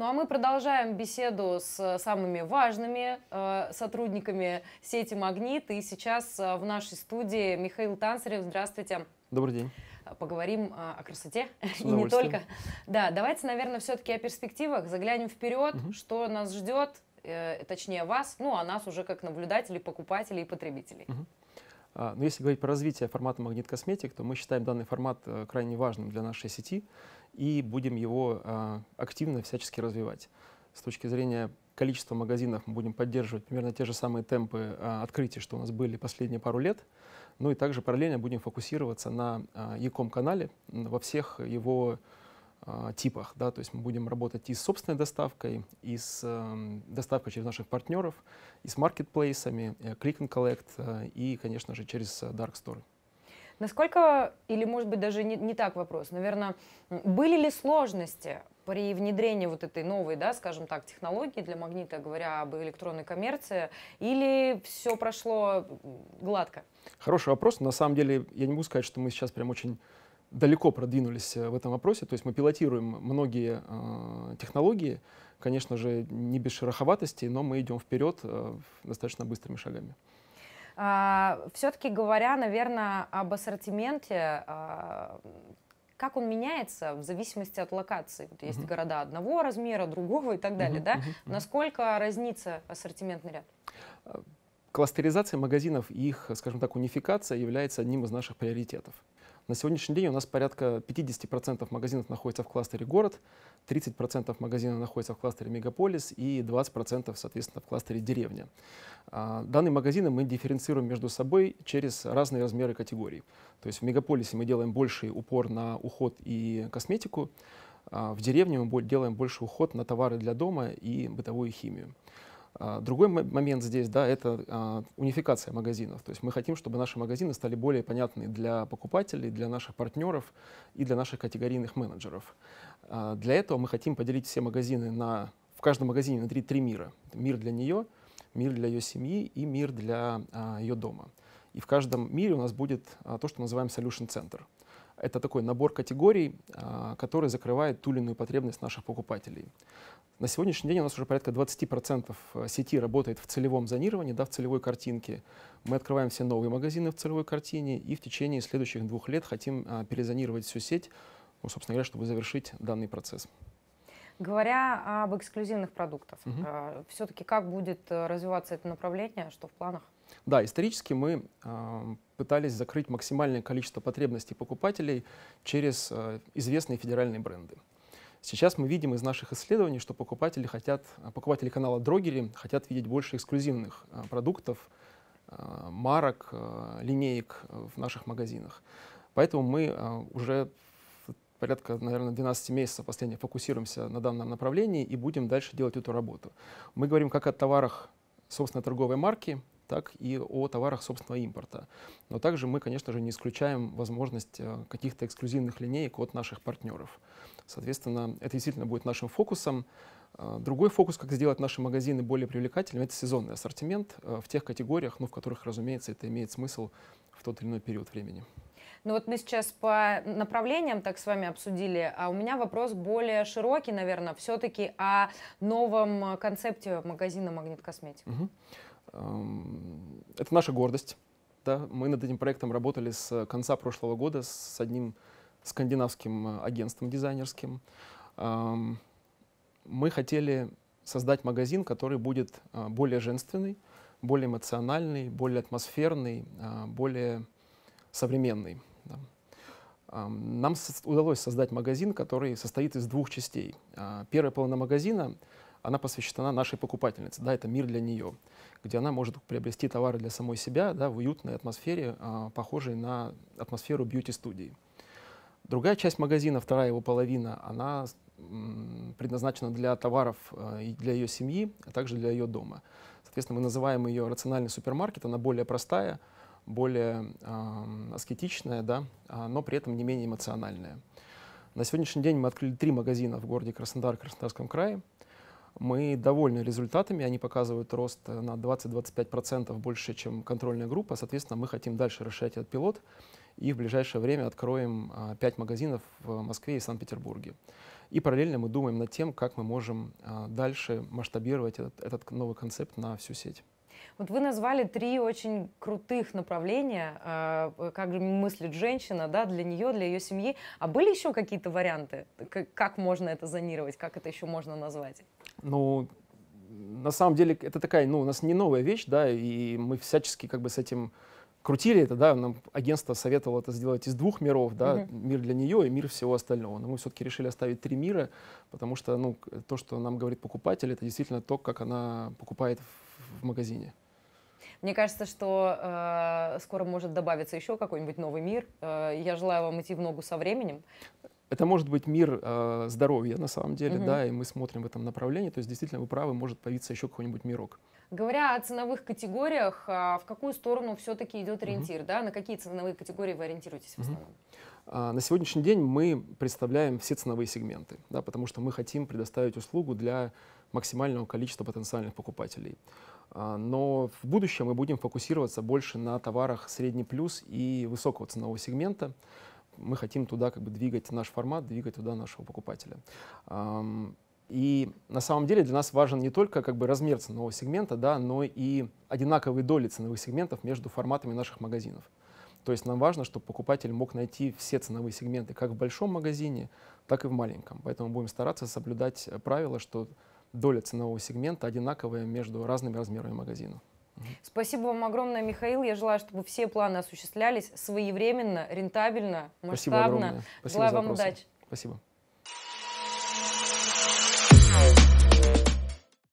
Ну а мы продолжаем беседу с э, самыми важными э, сотрудниками сети «Магнит». И сейчас э, в нашей студии Михаил Танцарев. Здравствуйте. Добрый день. Э, поговорим э, о красоте и не только. Да, давайте, наверное, все-таки о перспективах. Заглянем вперед, угу. что нас ждет, э, точнее вас, ну а нас уже как наблюдателей, покупателей и потребителей. Угу. А, но если говорить про развитие формата Магнит Косметик, то мы считаем данный формат э, крайне важным для нашей сети и будем его а, активно всячески развивать. С точки зрения количества магазинов мы будем поддерживать примерно те же самые темпы а, открытий, что у нас были последние пару лет. Ну и также параллельно будем фокусироваться на Яком канале во всех его а, типах. Да? То есть мы будем работать и с собственной доставкой, и с э, доставкой через наших партнеров, и с маркетплейсами, э, click and collect, э, и, конечно же, через э, dark store. Насколько, или, может быть, даже не, не так вопрос, наверное, были ли сложности при внедрении вот этой новой, да, скажем так, технологии для магнита, говоря об электронной коммерции, или все прошло гладко? Хороший вопрос. На самом деле, я не могу сказать, что мы сейчас прям очень далеко продвинулись э, в этом вопросе, то есть мы пилотируем многие э, технологии, конечно же, не без шероховатости, но мы идем вперед э, достаточно быстрыми шагами. А, все-таки говоря, наверное, об ассортименте, а, как он меняется в зависимости от локации. Вот есть угу. города одного размера, другого и так далее. Угу, да? угу, Насколько разнится ассортиментный ряд? Э, кластеризация магазинов и их, скажем так, унификация является одним из наших приоритетов. На сегодняшний день у нас порядка 50% магазинов находится в кластере город, 30% магазинов находится в кластере мегаполис и 20% соответственно в кластере деревня. А, данные магазины мы дифференцируем между собой через разные размеры категорий. То есть в мегаполисе мы делаем больший упор на уход и косметику, а в деревне мы делаем больше уход на товары для дома и бытовую химию. А, другой момент здесь, да, это а, унификация магазинов. То есть мы хотим, чтобы наши магазины стали более понятны для покупателей, для наших партнеров и для наших категорийных менеджеров. А, для этого мы хотим поделить все магазины на, в каждом магазине на три, три мира. Мир для нее, мир для ее семьи и мир для ее дома. И в каждом мире у нас будет то, что называем solution Center. Это такой набор категорий, а, который закрывает ту или иную потребность наших покупателей. На сегодняшний день у нас уже порядка 20% э, сети работает в целевом зонировании, да, в целевой картинке. Мы открываем все новые магазины в целевой картине и в течение следующих двух лет хотим а, перезонировать всю сеть, ну, собственно говоря, чтобы завершить данный процесс. Говоря об эксклюзивных продуктах, угу. А, все-таки как будет э, развиваться это направление, что в планах? Да, исторически мы пытались закрыть максимальное количество потребностей покупателей через э, известные федеральные бренды. Сейчас мы видим из наших исследований, что покупатели, хотят, э, покупатели канала Дрогери хотят видеть больше эксклюзивных э, продуктов, марок, линеек в наших магазинах. Поэтому мы уже порядка, наверное, 12 месяцев последних фокусируемся на данном направлении и будем дальше делать эту работу. Мы говорим как о товарах собственно, торговой марки, так и о товарах собственного импорта. Но также мы, конечно же, не исключаем возможность э, каких-то эксклюзивных линеек от наших партнеров. Соответственно, это действительно будет нашим фокусом. Э, другой фокус, как сделать наши магазины более привлекательными, это сезонный ассортимент э, в тех категориях, ну, в которых, разумеется, это имеет смысл в тот или иной период времени. Ну вот мы сейчас по направлениям так с вами обсудили, а у меня вопрос более широкий, наверное, все-таки о новом концепте магазина «Магнит Косметик». Угу. Это наша гордость. Да? Мы над этим проектом работали с конца прошлого года с одним скандинавским агентством дизайнерским. Мы хотели создать магазин, который будет а, более женственный, более эмоциональный, более атмосферный, а, более современный. Нам удалось создать магазин, который состоит из двух частей. А, первая половина магазина она посвящена нашей покупательнице, да, это мир для нее, где она может приобрести товары для самой себя, да, в уютной атмосфере, э, похожей на атмосферу бьюти-студии. Другая часть магазина, вторая его половина, она предназначена для товаров э, и для ее семьи, а также для ее дома. Соответственно, мы называем ее рациональный супермаркет, она более простая, более э, аскетичная, да, а, но при этом не менее эмоциональная. На сегодняшний день мы открыли три магазина в городе Краснодар Краснодарском крае. Мы довольны результатами, они показывают рост э, на 20-25% больше, чем контрольная группа. Соответственно, мы хотим дальше расширять этот пилот и в ближайшее время откроем 5 а, магазинов в Москве и Санкт-Петербурге. И параллельно мы думаем над тем, как мы можем а, дальше масштабировать этот, этот новый концепт на всю сеть. Вот вы назвали три очень крутых направления, а, э, как же мыслит женщина, да, для нее, для ее семьи. А были еще какие-то варианты, как можно это зонировать, как это еще можно назвать? ну, на самом деле это такая, ну, у нас не новая вещь, да, и мы всячески как бы с этим крутили это, да, нам агентство советовало это сделать из двух миров, да, Mm-hmm. мир для нее и мир всего остального. Но мы все-таки решили оставить три мира, потому что, ну, то, что нам говорит покупатель, это действительно то, как она покупает в, в магазине. Мне кажется, что э, скоро может добавиться еще какой-нибудь новый мир. Э, я желаю вам идти в ногу со временем это может быть мир э, здоровья на самом деле, угу. да, и мы смотрим в этом направлении. То есть действительно вы правы, может появиться еще какой-нибудь мирок. Говоря о ценовых категориях, а, в какую сторону все-таки идет ориентир, угу. да? На какие ценовые категории вы ориентируетесь в основном? Угу. на сегодняшний день мы представляем все ценовые сегменты, да, потому что мы хотим предоставить услугу для максимального количества потенциальных покупателей. А, но в будущем мы будем фокусироваться больше на товарах средний плюс и высокого ценового сегмента мы хотим туда как бы двигать наш формат, двигать туда нашего покупателя. И на самом деле для нас важен не только как бы размер ценового сегмента, да, но и одинаковые доли ценовых сегментов между форматами наших магазинов. То есть нам важно, чтобы покупатель мог найти все ценовые сегменты как в большом магазине, так и в маленьком. Поэтому будем стараться соблюдать правило, что доля ценового сегмента одинаковая между разными размерами магазинов. Спасибо вам огромное, Михаил. Я желаю, чтобы все планы осуществлялись своевременно, рентабельно, масштабно. Спасибо огромное. Спасибо Желаю вам удачи. Спасибо.